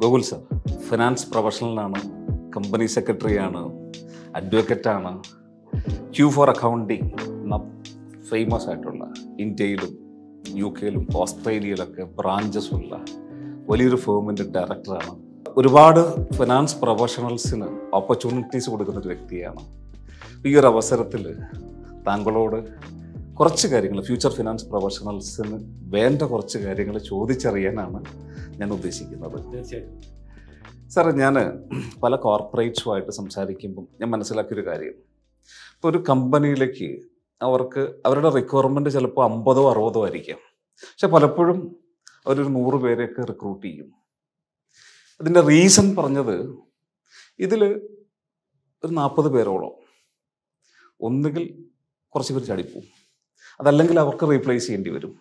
Gokul sir finance പ്രൊഫഷണലാണ് company സെക്രട്ടറിയാണ് അഡ്വക്കറ്റാണ് ക്യൂ ഫോർ അക്കൗണ്ടിങ് എന്ന ഫേമസ് ആയിട്ടുള്ള ഇന്ത്യയിലും യു കെയിലും ഓസ്ട്രേലിയയിലൊക്കെ ബ്രാഞ്ചസ് ഉള്ള വലിയൊരു ഫേമിൻ്റെ ഡയറക്ടറാണ് ഒരുപാട് ഫിനാൻസ് പ്രൊഫഷണൽസിന് ഓപ്പർച്യൂണിറ്റീസ് കൊടുക്കുന്ന ഒരു വ്യക്തിയാണ് ഈ ഒരു അവസരത്തിൽ താങ്കളോട് കുറച്ച് കാര്യങ്ങൾ ഫ്യൂച്ചർ ഫിനാൻസ് പ്രൊഫഷണൽസിന് വേണ്ട കുറച്ച് കാര്യങ്ങൾ ചോദിച്ചറിയാനാണ് ഞാൻ ഉദ്ദേശിക്കുന്നത് സാറേ ഞാൻ പല കോർപ്പറേറ്റ്സുമായിട്ട് സംസാരിക്കുമ്പം ഞാൻ മനസ്സിലാക്കിയൊരു കാര്യം ഇപ്പോൾ ഒരു കമ്പനിയിലേക്ക് അവർക്ക് അവരുടെ റിക്വയർമെൻറ്റ് ചിലപ്പോൾ അമ്പതോ അറുപതോ ആയിരിക്കാം പക്ഷെ പലപ്പോഴും അവരൊരു നൂറ് പേരെയൊക്കെ റിക്രൂട്ട് ചെയ്യും അതിൻ്റെ റീസൺ പറഞ്ഞത് ഇതിൽ ഒരു നാൽപ്പത് പേരോളം ഒന്നുകിൽ കുറച്ച് പേര് ചടിപ്പോവും അതല്ലെങ്കിൽ അവർക്ക് റീപ്ലേസ് ചെയ്യേണ്ടി വരും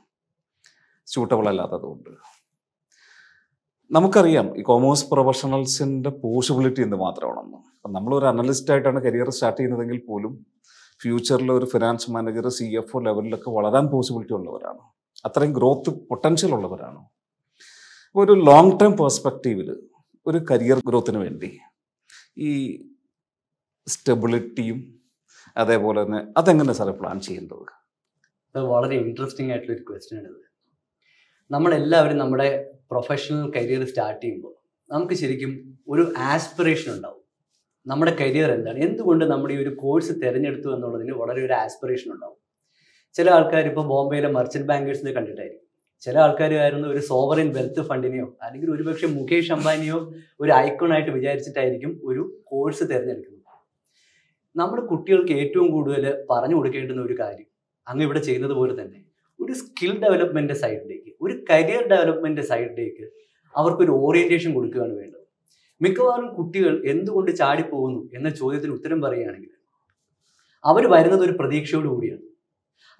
സ്യൂട്ടബിൾ അല്ലാത്തതുകൊണ്ട് നമുക്കറിയാം ഈ കോമേഴ്സ് പ്രൊഫഷണൽസിൻ്റെ പോസിബിലിറ്റി എന്ത് മാത്രമാണെന്ന് അപ്പം നമ്മളൊരു അനലിസ്റ്റ് ആയിട്ടാണ് കരിയർ സ്റ്റാർട്ട് ചെയ്യുന്നതെങ്കിൽ പോലും ഫ്യൂച്ചറിൽ ഒരു finance manager C F O ലെവലിലൊക്കെ വളരാൻ പോസിബിലിറ്റി ഉള്ളവരാണ് അത്രയും ഗ്രോത്ത് പൊട്ടൻഷ്യൽ ഉള്ളവരാണ് ഒരു ലോങ് ടേം പെർസ്പെക്റ്റീവിൽ ഒരു കരിയർ ഗ്രോത്തിന് വേണ്ടി ഈ സ്റ്റെബിലിറ്റിയും അതേപോലെ തന്നെ അതെങ്ങനെ സാറേ പ്ലാൻ ചെയ്യേണ്ടത് അത് വളരെ ഇൻട്രസ്റ്റിംഗ് ആയിട്ടുള്ള ഒരു ക്വസ്റ്റ്യൻ ആണ് നമ്മളെല്ലാവരും നമ്മുടെ പ്രൊഫഷണൽ കരിയർ സ്റ്റാർട്ട് ചെയ്യുമ്പോൾ നമുക്ക് ശരിക്കും ഒരു ആസ്പിറേഷൻ ഉണ്ടാവും നമ്മുടെ കരിയർ എന്താണ് എന്തുകൊണ്ട് നമ്മുടെ ഈ ഒരു കോഴ്സ് തിരഞ്ഞെടുത്തു എന്നുള്ളതിന് വളരെ ഒരു ആസ്പിറേഷൻ ഉണ്ടാവും ചില ആൾക്കാർ ഇപ്പോൾ ബോംബെയിലെ മർച്ചന്റ് ബാങ്കേഴ്സിനെ കണ്ടിട്ടായിരിക്കും ചില ആൾക്കാർ ആയിരുന്നു ഒരു സോവറിൻ വെൽത്ത് ഫണ്ടിനെയോ അല്ലെങ്കിൽ ഒരുപക്ഷെ മുകേഷ് അംബാനിയോ ഒരു ഐക്കോണായിട്ട് വിചാരിച്ചിട്ടായിരിക്കും ഒരു കോഴ്സ് തിരഞ്ഞെടുക്കുന്നത് നമ്മുടെ കുട്ടികൾക്ക് ഏറ്റവും കൂടുതൽ പറഞ്ഞു കൊടുക്കേണ്ടുന്ന ഒരു കാര്യം അങ്ങ് ഇവിടെ ചെയ്യുന്നത് പോലെ തന്നെ ഒരു സ്കിൽ ഡെവലപ്മെന്റ് സൈഡിലേക്ക് ഒരു കരിയർ ഡെവലപ്മെന്റ് സൈഡിലേക്ക് അവർക്കൊരു ഓറിയന്റേഷൻ കൊടുക്കുകയാണ് വേണ്ടത് മിക്കവാറും കുട്ടികൾ എന്തുകൊണ്ട് ചാടിപ്പോകുന്നു എന്ന ചോദ്യത്തിന് ഉത്തരം പറയുകയാണെങ്കിൽ അവർ വരുന്നത് ഒരു പ്രതീക്ഷയോട് കൂടിയാണ്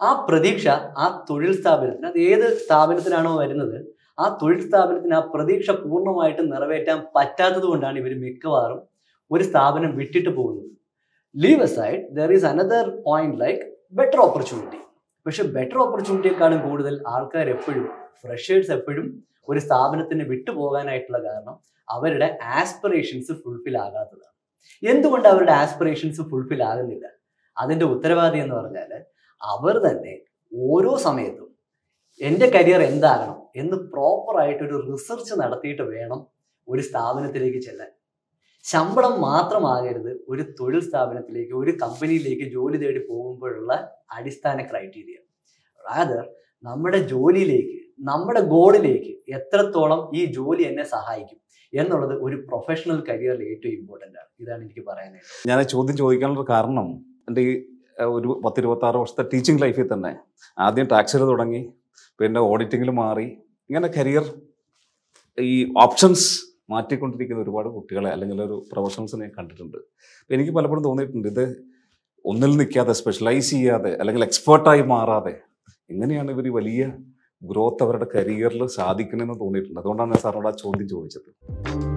ആ പ്രതീക്ഷ ആ തൊഴിൽ സ്ഥാപനത്തിന് അത് ഏത് സ്ഥാപനത്തിനാണോ വരുന്നത് ആ തൊഴിൽ സ്ഥാപനത്തിന് ആ പ്രതീക്ഷ പൂർണ്ണമായിട്ട് നിറവേറ്റാൻ പറ്റാത്തത് കൊണ്ടാണ് ഇവർ മിക്കവാറും ഒരു സ്ഥാപനം വിട്ടിട്ട് പോകുന്നത് leave aside there is another point like better opportunity പക്ഷെ ബെറ്റർ ഓപ്പർച്യൂണിറ്റിയെക്കാളും കൂടുതൽ ആൾക്കാർ എപ്പോഴും ഫ്രഷേഴ്സ് എപ്പോഴും ഒരു സ്ഥാപനത്തിന് വിട്ടുപോകാനായിട്ടുള്ള കാരണം അവരുടെ ആസ്പിറേഷൻസ് ഫുൾഫിൽ ആകാത്തതാണ് എന്തുകൊണ്ട് അവരുടെ ആസ്പിറേഷൻസ് ഫുൾഫിൽ ആകുന്നില്ല അതിൻ്റെ ഉത്തരവാദി എന്ന് പറഞ്ഞാൽ അവർ തന്നെ ഓരോ സമയത്തും എൻ്റെ കരിയർ എന്താകണം എന്ന് പ്രോപ്പറായിട്ടൊരു റിസർച്ച് നടത്തിയിട്ട് വേണം ഒരു സ്ഥാപനത്തിലേക്ക് ചെല്ലാൻ ശമ്പളം മാത്രമാകരുത് ഒരു തൊഴിൽ സ്ഥാപനത്തിലേക്ക് ഒരു കമ്പനിയിലേക്ക് ജോലി തേടി പോകുമ്പോഴുള്ള അടിസ്ഥാന ക്രൈറ്റീരിയ റാദർ നമ്മുടെ ജോലിയിലേക്ക് നമ്മുടെ ഗോളിലേക്ക് എത്രത്തോളം ഈ ജോലി എന്നെ സഹായിക്കും എന്നുള്ളത് ഒരു പ്രൊഫഷണൽ കരിയറിൽ ഏറ്റവും ഇമ്പോർട്ടൻ്റ് ആണ് ഇതാണ് എനിക്ക് പറയാനായിട്ട് ഞാൻ ചോദ്യം ചോദിക്കാനുള്ള കാരണം എൻ്റെ ഈ ഒരു പത്തിരുപത്തി ആറ് വർഷത്തെ ടീച്ചിങ് ലൈഫിൽ തന്നെ ആദ്യം ടാക്സിൽ തുടങ്ങി പിന്നെ ഓഡിറ്റിങ്ങിൽ മാറി ഇങ്ങനെ കരിയർ ഈ ഓപ്ഷൻസ് മാറ്റിക്കൊണ്ടിരിക്കുന്ന ഒരുപാട് കുട്ടികളെ അല്ലെങ്കിൽ ഒരു പ്രൊഫഷണൽസിനെ കണ്ടിട്ടുണ്ട് എനിക്ക് പലപ്പോഴും തോന്നിയിട്ടുണ്ട് ഇത് ഒന്നിൽ നിൽക്കാതെ സ്പെഷ്യലൈസ് ചെയ്യാതെ അല്ലെങ്കിൽ എക്സ്പേർട്ടായി മാറാതെ എങ്ങനെയാണ് ഇവർ വലിയ ഗ്രോത്ത് അവരുടെ കരിയറിൽ സാധിക്കണമെന്ന് തോന്നിയിട്ടുണ്ട് അതുകൊണ്ടാണ് ഞാൻ സാറിനോട് ആ ചോദ്യം ചോദിച്ചത്